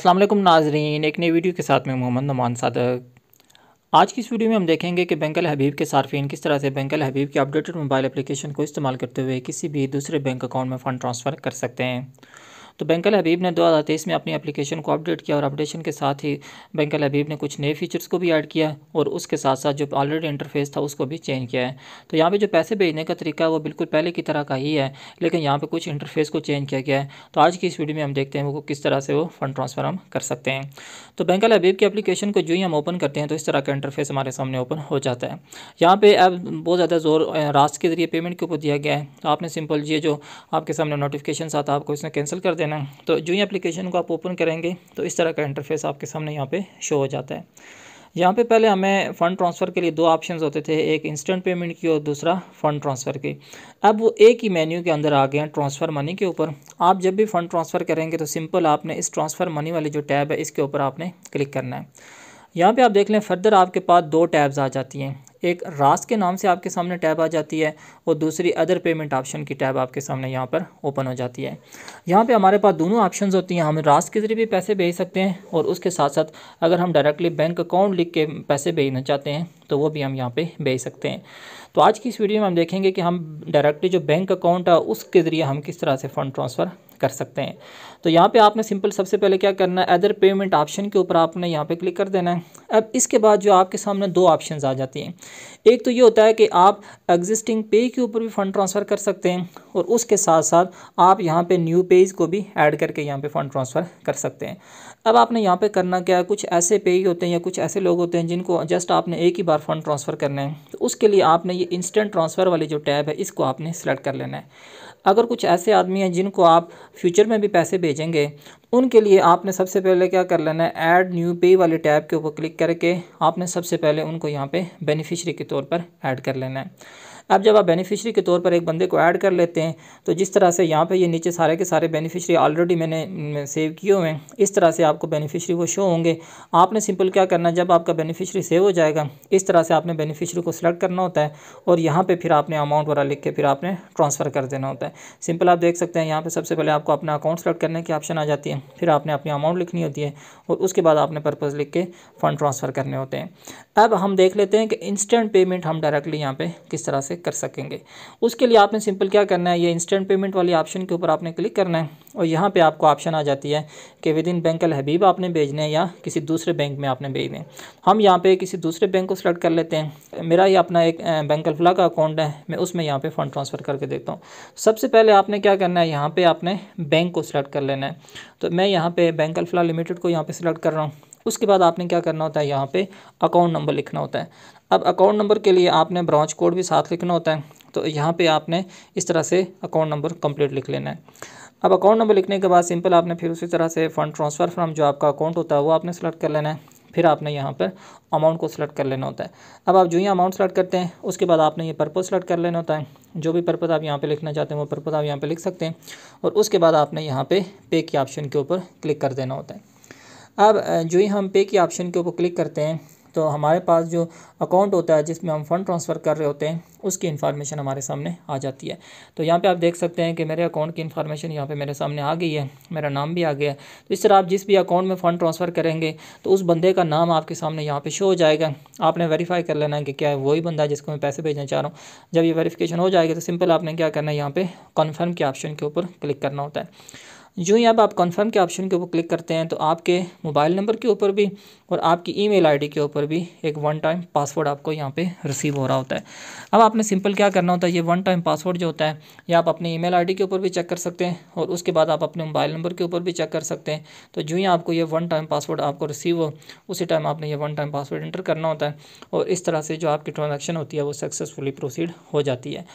असलम नाजरीन एक नई वीडियो के साथ में मोहम्मद नमान सादक आज की इस वीडियो में हम देखेंगे कि बैंक हबीब के सार्फिन किस तरह से बैंकल हबीब के अपडेटेड मोबाइल एप्लीकेशन को इस्तेमाल करते हुए किसी भी दूसरे बैंक अकाउंट में फ़ंड ट्रांसफ़र कर सकते हैं तो बैंकल हबीब ने तेईस में अपनी एप्लीकेशन को अपडेट किया और अपडेशन के साथ ही बैंकल हबीब ने कुछ नए फीचर्स को भी ऐड किया और उसके साथ साथ जो ऑलरेडी इंटरफेस था उसको भी चेंज किया है तो यहाँ पर जो पैसे भेजने का तरीका है वो बिल्कुल पहले की तरह का ही है लेकिन यहाँ पर कुछ इंटरफेस को चेंज किया गया है तो आज की इस वीडियो में हम देखते हैं वो किस तरह से वो फंड ट्रांसफ़र हम कर सकते हैं तो बैंकल हबीब की अपलीकेशन को जो ही हम ओपन करते हैं तो इस तरह का इंटरफेस हमारे सामने ओपन हो जाता है यहाँ पर ऐप बहुत ज़्यादा जोर रास्त के ज़रिए पेमेंट के ऊपर दिया गया है तो आपने सिंपल ये जो आपके सामने नोटिफिकेशन आता है आपको इसमें कैंसिल कर देना ना तो जो ही एप्लीकेशन को आप ओपन करेंगे तो इस तरह का इंटरफेस आपके सामने यहाँ पे शो हो जाता है यहाँ पे पहले हमें फ़ंड ट्रांसफ़र के लिए दो ऑप्शन होते थे एक इंस्टेंट पेमेंट की और दूसरा फ़ंड ट्रांसफ़र की अब वो एक ही मेन्यू के अंदर आ गए हैं ट्रांसफ़र मनी के ऊपर आप जब भी फ़ंड ट्रांसफ़र करेंगे तो सिंपल आपने इस ट्रांसफ़र मनी वाली जो टैब है इसके ऊपर आपने क्लिक करना है यहाँ पे आप देख लें फर्दर आपके पास दो टैब्स आ जाती हैं एक रास के नाम से आपके सामने टैब आ जाती है और दूसरी अदर पेमेंट ऑप्शन की टैब आपके सामने यहाँ पर ओपन हो जाती है यहाँ पर हमारे पास दोनों ऑप्शन होती हैं हम रास के ज़रिए भी पैसे भेज सकते हैं और उसके साथ साथ अगर हम डायरेक्टली बैंक अकाउंट लिख के पैसे भेजना चाहते हैं तो वो भी हम यहाँ पर भेज सकते हैं तो आज की इस वीडियो में हम देखेंगे कि हम डायरेक्टली जो बैंक अकाउंट है उसके ज़रिए हम किस तरह से फ़ंड ट्रांसफ़र कर सकते हैं तो यहाँ पे आपने सिंपल सबसे पहले क्या करना है अदर पेमेंट ऑप्शन के ऊपर आपने यहाँ पे क्लिक कर देना है अब इसके बाद जो आपके सामने दो ऑप्शन आ जाती हैं एक तो ये होता है कि आप एग्जिस्टिंग पे के ऊपर भी फ़ंड ट्रांसफ़र कर सकते हैं और उसके साथ साथ आप यहाँ पे न्यू पेज को भी ऐड करके यहाँ पे फ़ंड ट्रांसफ़र कर सकते हैं अब आपने यहाँ पे करना क्या है कुछ ऐसे पे होते हैं या कुछ ऐसे लोग होते हैं जिनको जस्ट आपने एक ही बार फ़ंड ट्रांसफ़र करना है तो उसके लिए आपने ये इंस्टेंट ट्रांसफ़र वाली जो टैब है इसको आपने सेलेक्ट कर लेना है अगर कुछ ऐसे आदमी हैं जिनको आप फ्यूचर में भी पैसे भेजेंगे उनके लिए आपने सबसे पहले क्या कर लेना है ऐड न्यू पे वाले टैब के ऊपर क्लिक करके आपने सबसे पहले उनको यहाँ पे बेनिफिशरी के तौर पर ऐड कर लेना है अब जब आप बेनिफिशरी के तौर पर एक बंदे को ऐड कर लेते हैं तो जिस तरह से यहाँ पे ये नीचे सारे के सारे बेनिफिशरी ऑलरेडी मैंने सेव किए हुए हैं इस तरह से आपको बेनिफिशरी वो शो होंगे आपने सिंपल क्या करना जब आपका बेनिफिशरी सेव हो जाएगा इस तरह से आपने बेनिफिशरी को सिलेक्ट करना होता है और यहाँ पर फिर आपने अमाउंट वगैरह लिख के फिर आपने ट्रांसफ़र कर देना होता है सिंपल आप देख सकते हैं यहाँ पर सबसे पहले आपको अपना अकाउंट सेलेक्ट करने की ऑप्शन आ जाती है फिर आपने अपनी अमाउंट लिखनी होती है और उसके बाद आपने पर्पज़ लिख के फ़ंड ट्रांसफ़र करने होते हैं अब हम देख लेते हैं कि इंस्टेंट पेमेंट हम डायरेक्टली यहाँ पर किस तरह से कर सकेंगे उसके लिए आपने सिंपल क्या करना है ये इंस्टेंट पेमेंट वाले ऑप्शन के ऊपर आपने क्लिक करना है और यहाँ पे आपको ऑप्शन आ जाती है कि विद इन बैंक अल हबीब आपने भेजने हैं या किसी दूसरे बैंक में आपने भेजने हम यहाँ पे किसी दूसरे बैंक को सिलेक्ट कर लेते हैं मेरा ये अपना एक बैंक अलफला का अकाउंट है मैं उसमें यहाँ पे फ़ंड ट्रांसफ़र करके देता हूँ सबसे पहले आपने क्या करना है यहाँ पर आपने बैंक को सिलेक्ट कर लेना है तो मैं यहाँ पर बैंक अलफला लिमिटेड को यहाँ पर सिलेक्ट कर रहा हूँ उसके बाद आपने क्या करना होता है यहाँ पर अकाउंट नंबर लिखना होता है अब अकाउंट नंबर के लिए आपने ब्रांच कोड भी साथ लिखना होता है तो यहाँ पर आपने इस तरह से अकाउंट नंबर कम्प्लीट लिख लेना है अब अकाउंट नंबर लिखने के बाद सिंपल आपने फिर उसी तरह से फ़ंड ट्रांसफ़र फ्रॉम जो आपका अकाउंट होता है वो आपने सेलेक्ट कर लेना है फिर आपने यहाँ पर अमाउंट को सिलेक्ट कर लेना होता है अब आप जो ही अमाउंट सेलेक्ट करते हैं उसके बाद आपने ये पर्पज़ सेलेक्ट कर लेना होता है जो भी पर्पज़ आप यहाँ पे लिखना चाहते हैं वो पर्पज़ आप यहाँ पे लिख सकते हैं और उसके बाद आपने यहाँ पे पे के ऑप्शन के ऊपर क्लिक कर देना होता है अब जो ही हम पे के ऑप्शन के ऊपर क्लिक करते हैं तो हमारे पास जो अकाउंट होता है जिसमें हम फ़ंड ट्रांसफ़र कर रहे होते हैं उसकी इन्फॉर्मेशन हमारे सामने आ जाती है तो यहाँ पे आप देख सकते हैं कि मेरे अकाउंट की इन्फॉर्मेशन यहाँ पे मेरे सामने आ गई है मेरा नाम भी आ गया है तो इस तरह आप जिस भी अकाउंट में फ़ंड ट्रांसफ़र करेंगे तो उस बंदे का नाम आपके सामने यहाँ पर शो हो जाएगा आपने वेरीफाई कर लेना है कि क्या है वही बंदा जिसको मैं पैसे भेजना चाह रहा हूँ जब ये वेरीफिकेशन हो जाएगा तो सिंपल आपने क्या करना है यहाँ पर कन्फर्म के ऑप्शन के ऊपर क्लिक करना होता है जो ही अब आप कन्फर्म के ऑप्शन के ऊपर क्लिक करते हैं तो आपके मोबाइल नंबर के ऊपर भी और आपकी ईमेल आईडी के ऊपर भी एक वन टाइम पासवर्ड आपको यहाँ पे रिसीव हो रहा होता है अब आपने सिंपल क्या करना होता है ये वन टाइम पासवर्ड जो होता है ये आप अपने ईमेल आईडी के ऊपर भी चेक कर सकते हैं और उसके बाद आप अपने मोबाइल नंबर के ऊपर भी चेक कर सकते हैं तो जो ही आपको ये वन टाइम पासवर्ड आपको रिसीव हो उसी टाइम आपने ये वन टाइम पासवर्ड इंटर करना होता है और इस तरह से जो आपकी ट्रांजेक्शन होती है वो सक्सेसफुली प्रोसीड हो जाती है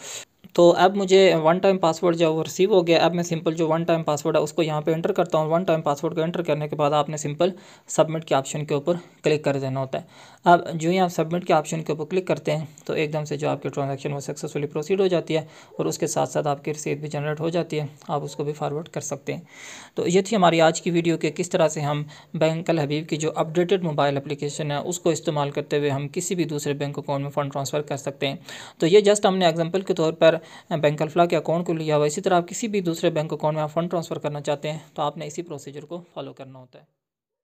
तो अब मुझे वन टाइम पासवर्ड जो रिसीव हो गया अब मैं सिंपल जो वन टाइम पासवर्ड है उसको यहाँ पे एंटर करता हूँ वन टाइम पासवर्ड को एंटर करने के बाद आपने सिंपल सबमिट के ऑप्शन के ऊपर क्लिक कर देना होता है अब जो ही आप सबमिट के ऑप्शन के ऊपर क्लिक करते हैं तो एकदम से जो आपकी ट्रांजेक्शन वो सक्सेसफुली प्रोसीड हो जाती है और उसके साथ साथ आपकी रसीद भी जनरेट हो जाती है आप उसको भी फॉरवर्ड कर सकते हैं तो ये थी हमारी आज की वीडियो के किस तरह से हम बैंक अल हबीब की जो अपडेटेड मोबाइल अपलिकेशन है उसको इस्तेमाल करते हुए हम किसी भी दूसरे बैंक अकाउंट में फ़ंड ट्रांसफ़र कर सकते हैं तो ये जस्ट हमने एग्जाम्पल के तौर पर बैंक अल्फला के अकाउंट को लिया हुआ इसी तरह आप किसी भी दूसरे बैंक अकाउंट में आप फंड ट्रांसफ़र करना चाहते हैं तो आपने इसी प्रोसीजर को फॉलो करना होता है